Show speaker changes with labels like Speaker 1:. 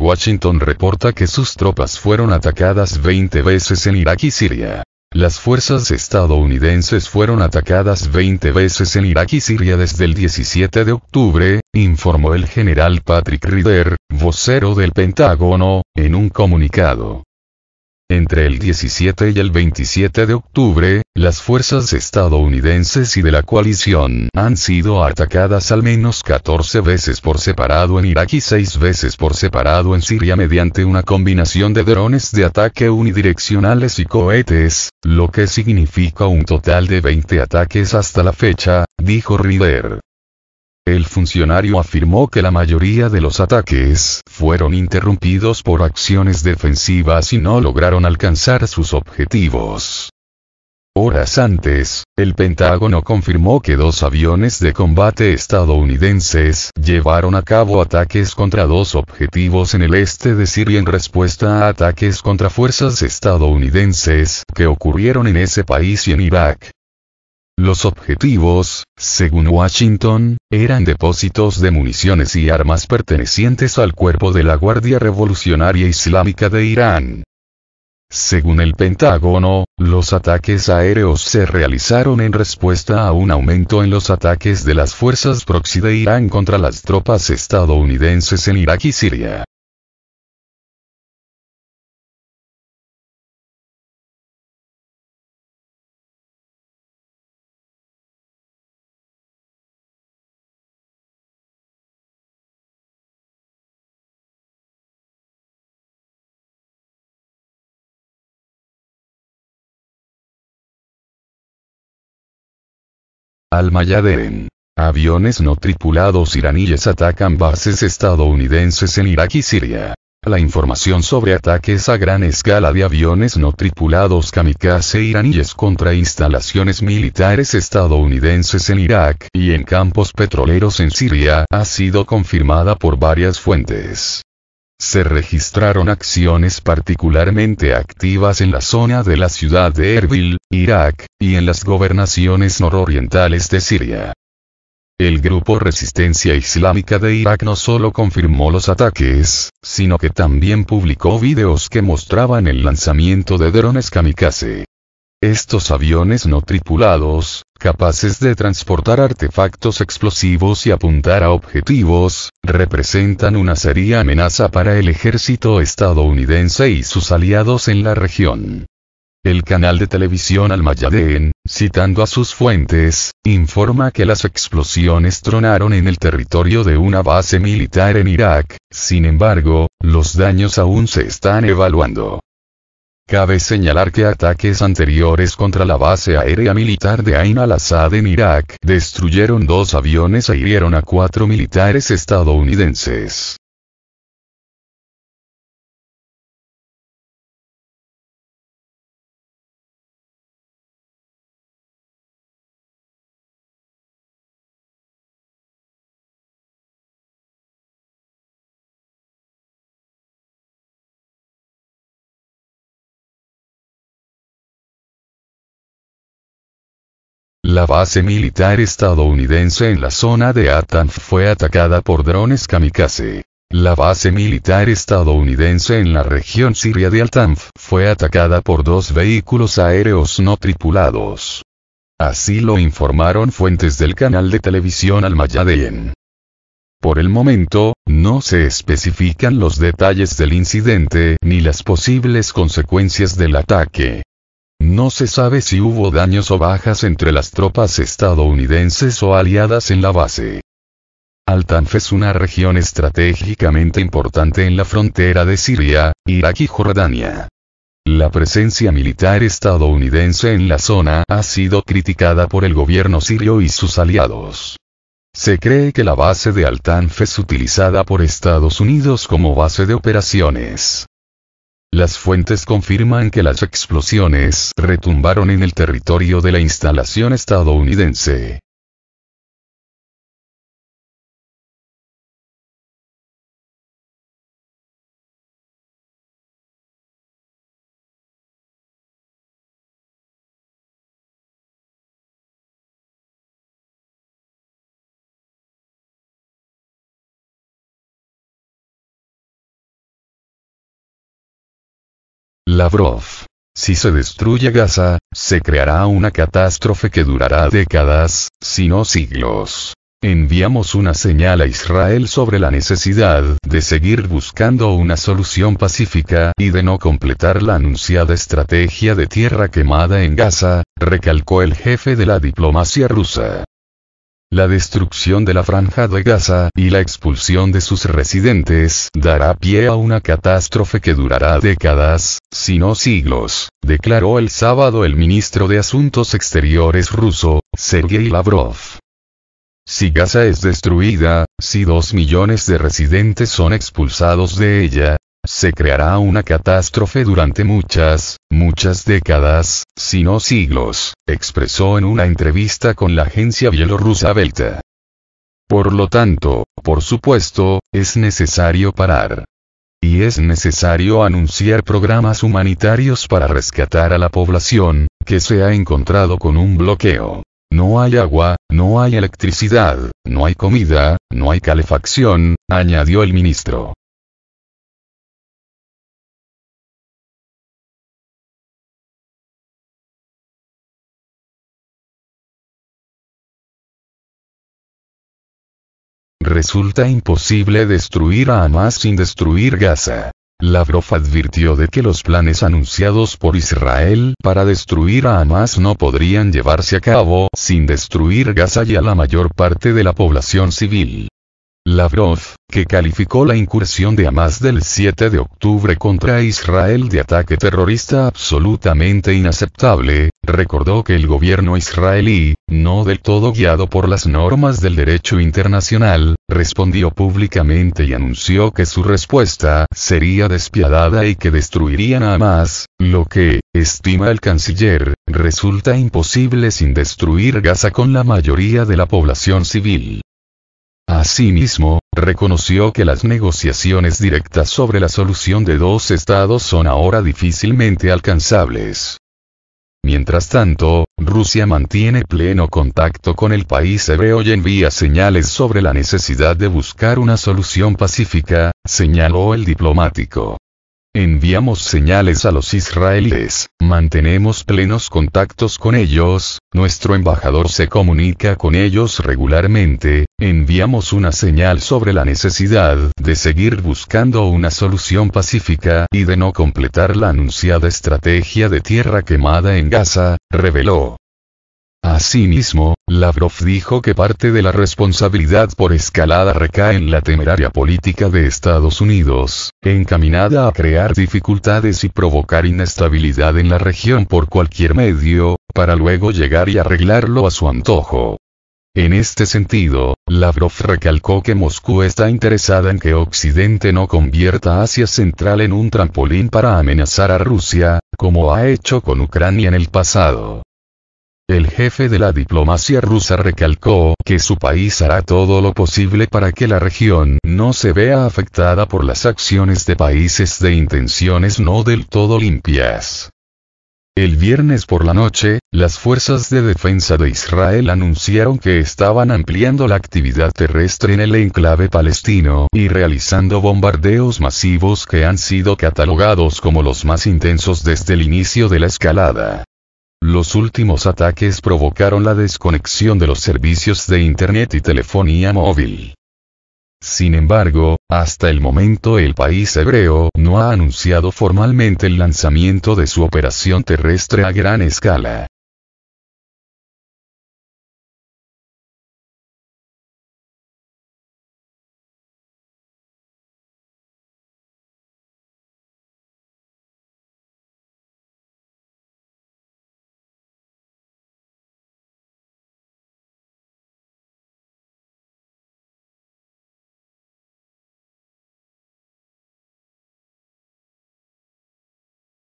Speaker 1: Washington reporta que sus tropas fueron atacadas 20 veces en Irak y Siria. Las
Speaker 2: fuerzas estadounidenses fueron atacadas 20 veces en Irak y Siria desde el 17 de octubre, informó el general Patrick Ryder, vocero del Pentágono, en un comunicado. Entre el 17 y el 27 de octubre, las fuerzas estadounidenses y de la coalición han sido atacadas al menos 14 veces por separado en Irak y 6 veces por separado en Siria mediante una combinación de drones de ataque unidireccionales y cohetes, lo que significa un total de 20 ataques hasta la fecha, dijo Rider. El funcionario afirmó que la mayoría de los ataques fueron interrumpidos por acciones defensivas y no lograron alcanzar sus objetivos. Horas antes, el Pentágono confirmó que dos aviones de combate estadounidenses llevaron a cabo ataques contra dos objetivos en el este de Siria en respuesta a ataques contra fuerzas estadounidenses que ocurrieron en ese país y en Irak. Los objetivos, según Washington, eran depósitos de municiones y armas pertenecientes al cuerpo de la Guardia Revolucionaria Islámica de Irán. Según el Pentágono, los ataques aéreos se realizaron en respuesta a un aumento en los ataques de las fuerzas
Speaker 1: proxy de Irán contra las tropas estadounidenses en Irak y Siria. Al Mayadeen. Aviones
Speaker 2: no tripulados iraníes atacan bases estadounidenses en Irak y Siria. La información sobre ataques a gran escala de aviones no tripulados kamikaze iraníes contra instalaciones militares estadounidenses en Irak y en campos petroleros en Siria ha sido confirmada por varias fuentes. Se registraron acciones particularmente activas en la zona de la ciudad de Erbil, Irak, y en las gobernaciones nororientales de Siria. El grupo Resistencia Islámica de Irak no solo confirmó los ataques, sino que también publicó videos que mostraban el lanzamiento de drones kamikaze. Estos aviones no tripulados, capaces de transportar artefactos explosivos y apuntar a objetivos, representan una seria amenaza para el ejército estadounidense y sus aliados en la región. El canal de televisión Al-Mayadeen, citando a sus fuentes, informa que las explosiones tronaron en el territorio de una base militar en Irak, sin embargo, los daños aún se están evaluando. Cabe señalar que ataques anteriores contra la base aérea militar de Ain al-Assad en Irak destruyeron dos aviones e
Speaker 1: hirieron a cuatro militares estadounidenses. la base militar estadounidense en la zona de
Speaker 2: Atanf fue atacada por drones kamikaze. La base militar estadounidense en la región siria de Altanf fue atacada por dos vehículos aéreos no tripulados. Así lo informaron fuentes del canal de televisión al Mayadeen. Por el momento, no se especifican los detalles del incidente ni las posibles consecuencias del ataque. No se sabe si hubo daños o bajas entre las tropas estadounidenses o aliadas en la base. Al-Tanf es una región estratégicamente importante en la frontera de Siria, Irak y Jordania. La presencia militar estadounidense en la zona ha sido criticada por el gobierno sirio y sus aliados. Se cree que la base de Al-Tanf es utilizada por Estados Unidos como base de operaciones. Las fuentes confirman que las explosiones retumbaron en el
Speaker 1: territorio de la instalación estadounidense. Lavrov. Si se destruye Gaza, se
Speaker 2: creará una catástrofe que durará décadas, si no siglos. Enviamos una señal a Israel sobre la necesidad de seguir buscando una solución pacífica y de no completar la anunciada estrategia de tierra quemada en Gaza, recalcó el jefe de la diplomacia rusa. La destrucción de la franja de Gaza y la expulsión de sus residentes dará pie a una catástrofe que durará décadas, si no siglos, declaró el sábado el ministro de Asuntos Exteriores ruso, Sergei Lavrov. Si Gaza es destruida, si dos millones de residentes son expulsados de ella, se creará una catástrofe durante muchas, muchas décadas, si no siglos, expresó en una entrevista con la agencia bielorrusa Belta. Por lo tanto, por supuesto, es necesario parar. Y es necesario anunciar programas humanitarios para rescatar a la población, que se ha encontrado con un bloqueo. No hay agua, no hay electricidad, no hay
Speaker 1: comida, no hay calefacción, añadió el ministro. resulta imposible destruir a Hamas sin destruir Gaza.
Speaker 2: Lavrov advirtió de que los planes anunciados por Israel para destruir a Hamas no podrían llevarse a cabo sin destruir Gaza y a la mayor parte de la población civil. Lavrov, que calificó la incursión de Hamas del 7 de octubre contra Israel de ataque terrorista absolutamente inaceptable, recordó que el gobierno israelí, no del todo guiado por las normas del derecho internacional, respondió públicamente y anunció que su respuesta sería despiadada y que destruirían a Hamas, lo que, estima el canciller, resulta imposible sin destruir Gaza con la mayoría de la población civil. Asimismo, reconoció que las negociaciones directas sobre la solución de dos estados son ahora difícilmente alcanzables. Mientras tanto, Rusia mantiene pleno contacto con el país hebreo y envía señales sobre la necesidad de buscar una solución pacífica, señaló el diplomático. Enviamos señales a los israelíes, mantenemos plenos contactos con ellos, nuestro embajador se comunica con ellos regularmente, enviamos una señal sobre la necesidad de seguir buscando una solución pacífica y de no completar la anunciada estrategia de tierra quemada en Gaza, reveló. Asimismo, Lavrov dijo que parte de la responsabilidad por escalada recae en la temeraria política de Estados Unidos, encaminada a crear dificultades y provocar inestabilidad en la región por cualquier medio, para luego llegar y arreglarlo a su antojo. En este sentido, Lavrov recalcó que Moscú está interesada en que Occidente no convierta Asia Central en un trampolín para amenazar a Rusia, como ha hecho con Ucrania en el pasado. El jefe de la diplomacia rusa recalcó que su país hará todo lo posible para que la región no se vea afectada por las acciones de países de intenciones no del todo limpias. El viernes por la noche, las fuerzas de defensa de Israel anunciaron que estaban ampliando la actividad terrestre en el enclave palestino y realizando bombardeos masivos que han sido catalogados como los más intensos desde el inicio de la escalada. Los últimos ataques provocaron la desconexión de los servicios de Internet y telefonía móvil. Sin embargo, hasta el momento el país hebreo no ha
Speaker 1: anunciado formalmente el lanzamiento de su operación terrestre a gran escala.